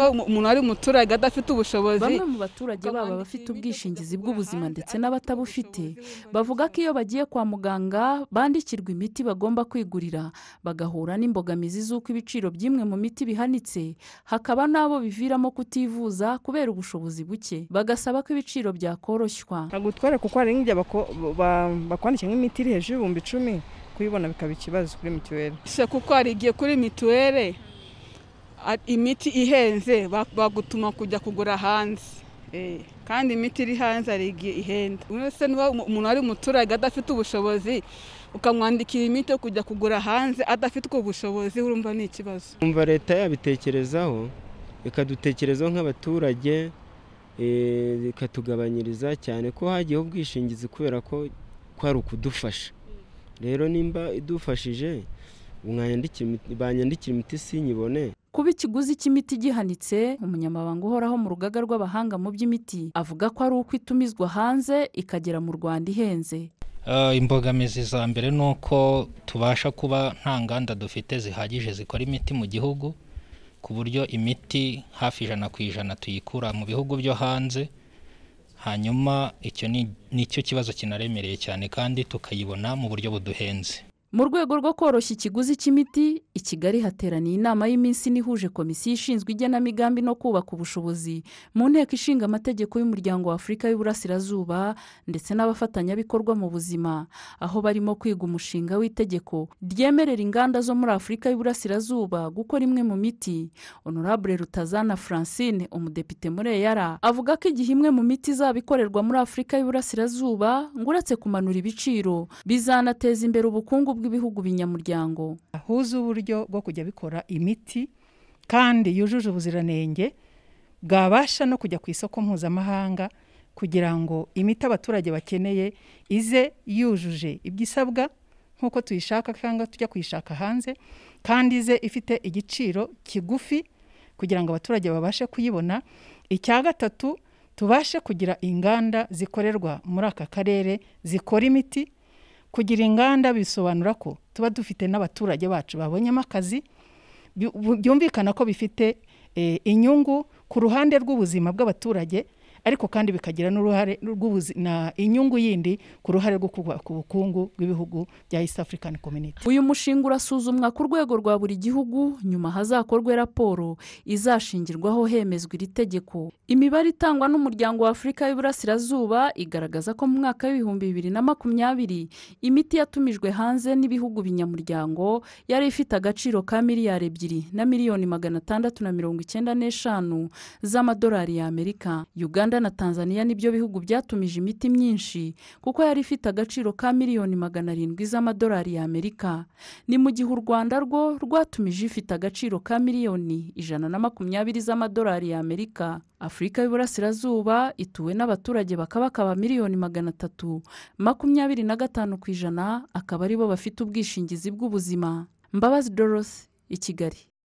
umuntu ari umuturage adafite ubushobozi bamwe mu baturage baba bafite ubwishingizi bw'ubuzima ndetse n'abatabufite bavuga ko iyo bagiye kwa muganga bandikirwa imiti bagomba kwigurira bagahura n'imbogamizi z'uko ibiciro by'imwe mu miti bihanitse hakaba n'abo biviramo kutivuza kubera ubushobozi buke bagasaba ko ibiciro byakoroshywa ntagutware kuko hari nk'igihe bakwandikiye nk'imiti iri hejuru y'ibihumbi icumi kuyibona bikaba ikibazo kuri mituweli kuko hari igihe kuri mituweli imiti ihenze bagutuma kujya kugura hanze eh, kandi imiti iri hanze hari igihe ihenda wese niba umuntu ari umuturage adafite ubushobozi ukamwandikira imiti yo kujya kugura hanze adafite ubwo bushobozi urumva ni ikibazo umva leta yabitekerezaho ikadutekerezaho nk'abaturage eh, ikatugabanyiriza cyane ko hagiyeho ubwishingizi kubera ko kwari ukudufasha rero nimba idufashije banyandikira imiti sinyibone kuba ikiguzi cy'imiti gihanitse umunyamabanga uhoraho mu rugaga rw'abahanga mu by'imiti avuga ko ari uko itumizwa hanze ikagera mu rwanda ihenze eh, imbogamizi za mbere ni uko tubasha kuba nta nganda dufite zihagije zikora imiti mu gihugu ku buryo imiti hafi ijana ku ijana tuyikura mu bihugu byo hanze hanyuma icyo ni cyo kibazo kinaremereye cyane kandi tukayibona mu buryo buduhenze mu rwego rwo koroshya ikiguzi cy'imiti i kigali hateraniye inama y'iminsi n'ihuje komisiyo ishinzwe igenamigambi no kubaka ubushobozi mu nteko ishinga amategeko y'umuryango wa afurika y'iburasirazuba ndetse n'abafatanyabikorwa mu buzima aho barimo kwiga umushinga w'itegeko ryemerera inganda zo muri afurika y'iburasirazuba gukora imwe mu miti honorable rutazana francine umudepite muri eyara avuga ko igihe imwe mu miti izaba ikorerwa muri afurika y'uburasirazuba ngo uretse kumanura ibiciro bizanateza imbere ubukungu bw'ibihugu binyamuryango ahuza uburyo bwo kujya bikora imiti kandi yujuje ubuziranenge bwabasha no kujya ku isoko mpuzamahanga kugira ngo imiti abaturage bakeneye ize yujuje ibyisabwa nk'uko tuyishaka cyangwa tujya kuyishaka hanze kandi ize ifite igiciro kigufi kugira ngo abaturage babashe kuyibona icya gatatu tubashe kugira inganda zikorerwa muri aka karere zikora imiti kugira inganda bisobanura ko tuba dufite n'abaturage bacu babonyemo akazi byumvikana ko bifite eh, inyungu ku ruhande rw'ubuzima bw'abaturage ariko kandi bikagira n'uruhare na inyungu yindi ku ruhare rwo kubaka ubukungu bw'ibihugu bya East African Community uyu mushinga urasuzumwa ku rwego rwa buri gihugu nyuma hazakorwe raporo izashingirwaho hemezwa iri tegeko imibare itangwa n'umuryango wa w'afurika y'iburasirazuba igaragaza ko mu mwaka w'ibihumbi bibiri na makumyabiri imiti yatumijwe hanze n'ibihugu binyamuryango yari ifite agaciro ka miliyari ebyiri na miliyoni magana atandatu na mirongo icyenda n'eshanu z'amadolari y'amerika uganda rwanda na tanzania nibyo bihugu byatumije imiti myinshi kuko yari ifite agaciro ka miliyoni magana arindwi z'amadolari y'amerika ni mu gihe u rwanda rwo rwatumije ifite agaciro ka miliyoni ijana na makumyabiri z'amadolari y'amerika afurika y’iburasirazuba ituwe n'abaturage bakaba bakaba miliyoni magana atatu makumyabiri na gatanu ku ijana akaba aribo bafite ubwishingizi bw'ubuzima mbabazi dorose i kigali